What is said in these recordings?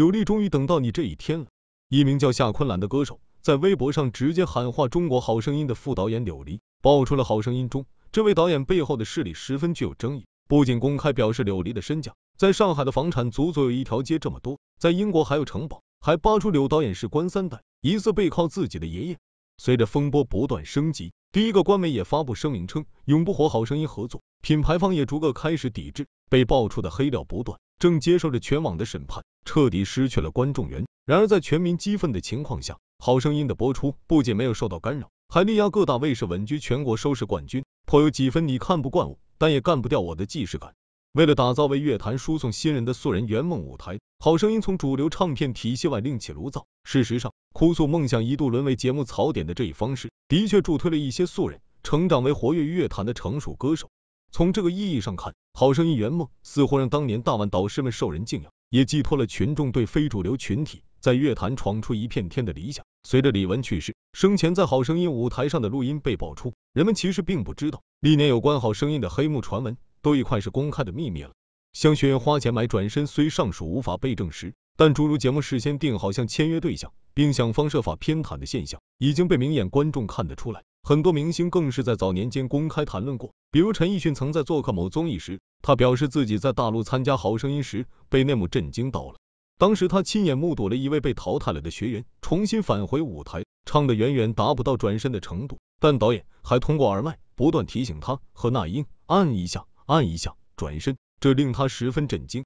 柳丽终于等到你这一天了。一名叫夏昆兰的歌手在微博上直接喊话中国好声音的副导演柳丽，爆出了好声音中这位导演背后的势力十分具有争议。不仅公开表示柳丽的身价在上海的房产足足有一条街这么多，在英国还有城堡，还扒出柳导演是官三代，疑似背靠自己的爷爷。随着风波不断升级，第一个官媒也发布声明称永不和好声音合作，品牌方也逐个开始抵制，被爆出的黑料不断。正接受着全网的审判，彻底失去了观众缘。然而，在全民激愤的情况下，好声音的播出不仅没有受到干扰，还力压各大卫视，稳居全国收视冠军，颇有几分你看不惯我，但也干不掉我的既视感。为了打造为乐坛输送新人的素人圆梦舞台，好声音从主流唱片体系外另起炉灶。事实上，哭诉梦想一度沦为节目槽点的这一方式，的确助推了一些素人成长为活跃于乐坛的成熟歌手。从这个意义上看，《好声音》圆梦似乎让当年大腕导师们受人敬仰，也寄托了群众对非主流群体在乐坛闯出一片天的理想。随着李玟去世，生前在《好声音》舞台上的录音被爆出，人们其实并不知道，历年有关《好声音》的黑幕传闻都已快是公开的秘密了。向学员花钱买转身虽尚属无法被证实，但诸如节目事先定好向签约对象，并想方设法偏袒的现象，已经被明眼观众看得出来。很多明星更是在早年间公开谈论过，比如陈奕迅曾在做客某综艺时，他表示自己在大陆参加《好声音》时被内幕震惊到了。当时他亲眼目睹了一位被淘汰了的学员重新返回舞台，唱的远远达不到转身的程度，但导演还通过耳麦不断提醒他和那英按一下，按一下转身，这令他十分震惊。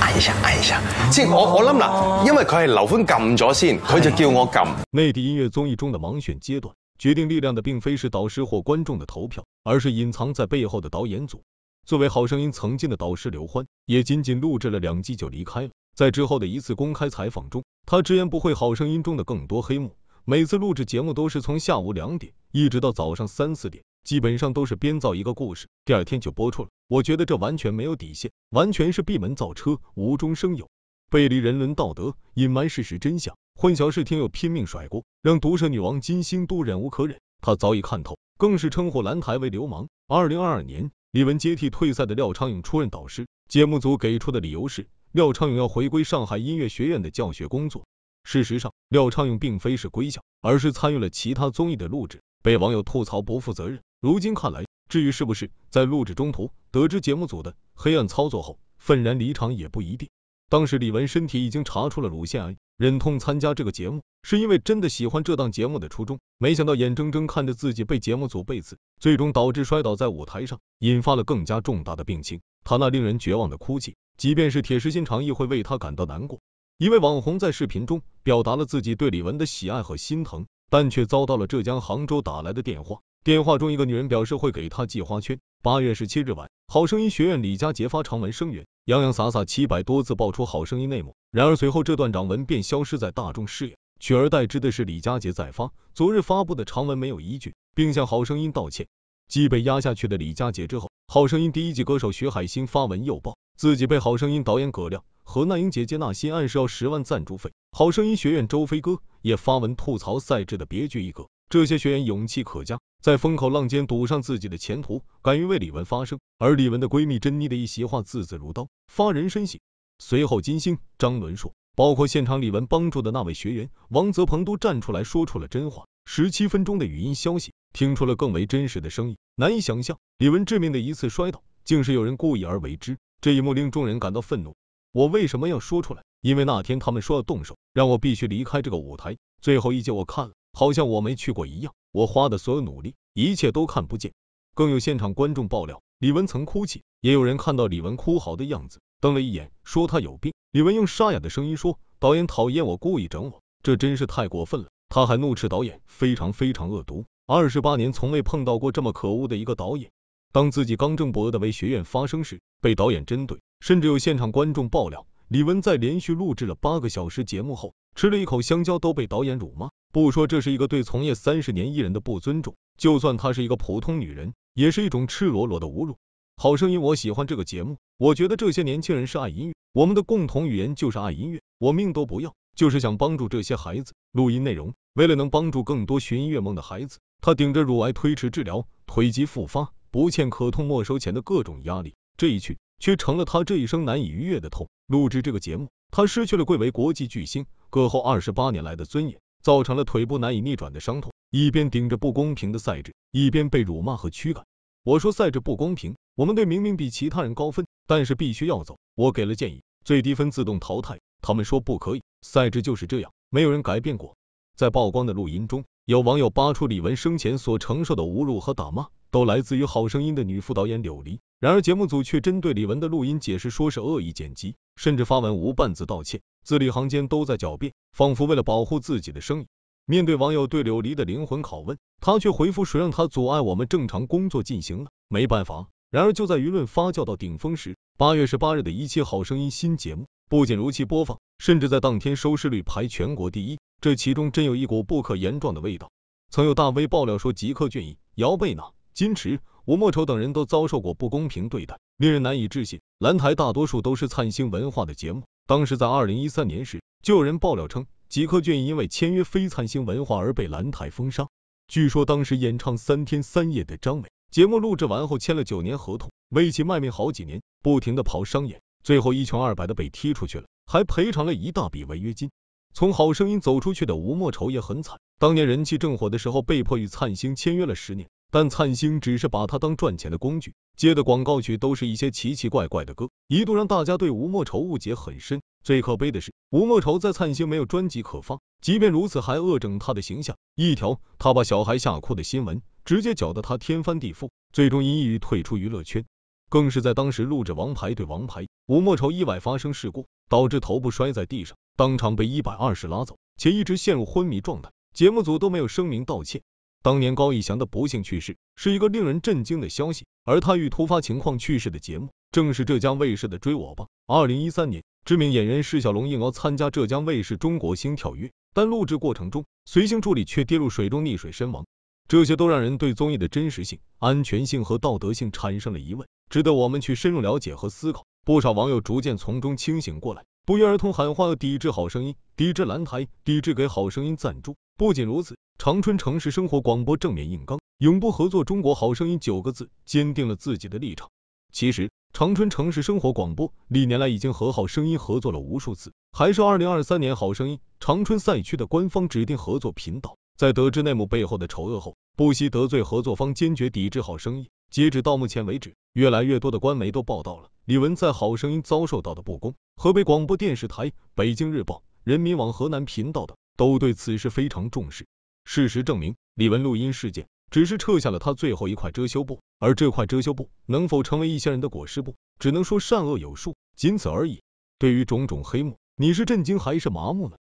按一下，按一下，即我我谂啦，因为佢系刘欢揿咗先，佢就叫我揿。内地音乐综艺中的盲选阶段。决定力量的并非是导师或观众的投票，而是隐藏在背后的导演组。作为好声音曾经的导师刘欢，也仅仅录制了两季就离开了。在之后的一次公开采访中，他直言不讳好声音中的更多黑幕：每次录制节目都是从下午两点一直到早上三四点，基本上都是编造一个故事，第二天就播出了。我觉得这完全没有底线，完全是闭门造车、无中生有、背离人伦道德、隐瞒事实真相。混淆视听又拼命甩锅，让毒舌女王金星都忍无可忍。她早已看透，更是称呼蓝台为流氓。二零二二年，李玟接替退赛的廖昌永出任导师。节目组给出的理由是廖昌永要回归上海音乐学院的教学工作。事实上，廖昌永并非是归校，而是参与了其他综艺的录制，被网友吐槽不负责任。如今看来，至于是不是在录制中途得知节目组的黑暗操作后愤然离场也不一定。当时李玟身体已经查出了乳腺癌。忍痛参加这个节目，是因为真的喜欢这档节目的初衷。没想到眼睁睁看着自己被节目组背刺，最终导致摔倒在舞台上，引发了更加重大的病情。他那令人绝望的哭泣，即便是铁石心肠也会为他感到难过。一位网红在视频中表达了自己对李玟的喜爱和心疼，但却遭到了浙江杭州打来的电话。电话中，一个女人表示会给他寄花圈。八月十七日晚，好声音学院李佳杰发长文声援，洋洋洒洒七百多字爆出好声音内幕。然而随后这段长文便消失在大众视野，取而代之的是李佳杰再发昨日发布的长文没有依据，并向好声音道歉。继被压下去的李佳杰之后，好声音第一季歌手徐海星发文又爆自己被好声音导演葛亮和那英姐姐那心暗示要十万赞助费。好声音学院周飞哥也发文吐槽赛制的别具一格，这些学员勇气可嘉。在风口浪尖赌上自己的前途，敢于为李文发声，而李文的闺蜜珍妮的一席话，字字如刀，发人深省。随后，金星、张伦硕，包括现场李文帮助的那位学员王泽鹏都站出来说出了真话。十七分钟的语音消息，听出了更为真实的声音。难以想象，李文致命的一次摔倒，竟是有人故意而为之。这一幕令众人感到愤怒。我为什么要说出来？因为那天他们说要动手，让我必须离开这个舞台。最后一节我看了。好像我没去过一样，我花的所有努力，一切都看不见。更有现场观众爆料，李文曾哭泣，也有人看到李文哭嚎的样子，瞪了一眼，说他有病。李文用沙哑的声音说，导演讨厌我，故意整我，这真是太过分了。他还怒斥导演非常非常恶毒，二十八年从未碰到过这么可恶的一个导演。当自己刚正不阿的为学院发声时，被导演针对，甚至有现场观众爆料，李文在连续录制了八个小时节目后，吃了一口香蕉都被导演辱骂。不说这是一个对从业三十年艺人的不尊重，就算她是一个普通女人，也是一种赤裸裸的侮辱。好声音，我喜欢这个节目，我觉得这些年轻人是爱音乐，我们的共同语言就是爱音乐。我命都不要，就是想帮助这些孩子。录音内容，为了能帮助更多寻音乐梦的孩子，他顶着乳癌推迟治疗、腿肌复发、不欠可痛没收钱的各种压力，这一去却成了他这一生难以逾越的痛。录制这个节目，他失去了贵为国际巨星、歌后二十八年来的尊严。造成了腿部难以逆转的伤痛，一边顶着不公平的赛制，一边被辱骂和驱赶。我说赛制不公平，我们队明明比其他人高分，但是必须要走。我给了建议，最低分自动淘汰，他们说不可以，赛制就是这样，没有人改变过。在曝光的录音中，有网友扒出李文生前所承受的侮辱和打骂。都来自于《好声音》的女副导演柳离。然而节目组却针对李玟的录音解释说是恶意剪辑，甚至发文无半字道歉，字里行间都在狡辩，仿佛为了保护自己的声音。面对网友对柳离的灵魂拷问，他却回复：“谁让他阻碍我们正常工作进行了？没办法。”然而就在舆论发酵到顶峰时，八月十八日的一期《好声音》新节目不仅如期播放，甚至在当天收视率排全国第一，这其中真有一股不可言状的味道。曾有大 V 爆料说，吉克隽逸、姚贝娜。金池、吴莫愁等人都遭受过不公平对待，令人难以置信。蓝台大多数都是灿星文化的节目。当时在二零一三年时，就有人爆料称，吉克隽因为签约非灿星文化而被蓝台封杀。据说当时演唱三天三夜的张伟，节目录制完后签了九年合同，为其卖命好几年，不停的跑商演，最后一穷二白的被踢出去了，还赔偿了一大笔违约金。从好声音走出去的吴莫愁也很惨，当年人气正火的时候，被迫与灿星签约了十年。但灿星只是把他当赚钱的工具，接的广告曲都是一些奇奇怪怪的歌，一度让大家对吴莫愁误解很深。最可悲的是，吴莫愁在灿星没有专辑可发，即便如此还恶整他的形象。一条他把小孩吓哭的新闻，直接搅得他天翻地覆，最终因抑郁退出娱乐圈。更是在当时录制《王牌对王牌》，吴莫愁意外发生事故，导致头部摔在地上，当场被一百二十拉走，且一直陷入昏迷状态，节目组都没有声明道歉。当年高以翔的不幸去世是一个令人震惊的消息，而他与突发情况去世的节目正是浙江卫视的《追我吧》。二零一三年，知名演员释小龙应邀参加浙江卫视《中国星跳跃》，但录制过程中随行助理却跌入水中溺水身亡，这些都让人对综艺的真实性、安全性和道德性产生了疑问，值得我们去深入了解和思考。不少网友逐渐从中清醒过来。不约而同喊话要抵制好声音，抵制蓝台，抵制给好声音赞助。不仅如此，长春城市生活广播正面硬刚，永不合作中国好声音九个字，坚定了自己的立场。其实，长春城市生活广播历年来已经和好声音合作了无数次，还是2023年好声音长春赛区的官方指定合作频道。在得知内幕背后的丑恶后，不惜得罪合作方，坚决抵制好声音。截止到目前为止，越来越多的官媒都报道了李玟在《好声音》遭受到的不公。河北广播电视台、北京日报、人民网河南频道等都对此事非常重视。事实证明，李玟录音事件只是撤下了他最后一块遮羞布，而这块遮羞布能否成为一些人的裹尸布，只能说善恶有数，仅此而已。对于种种黑幕，你是震惊还是麻木呢？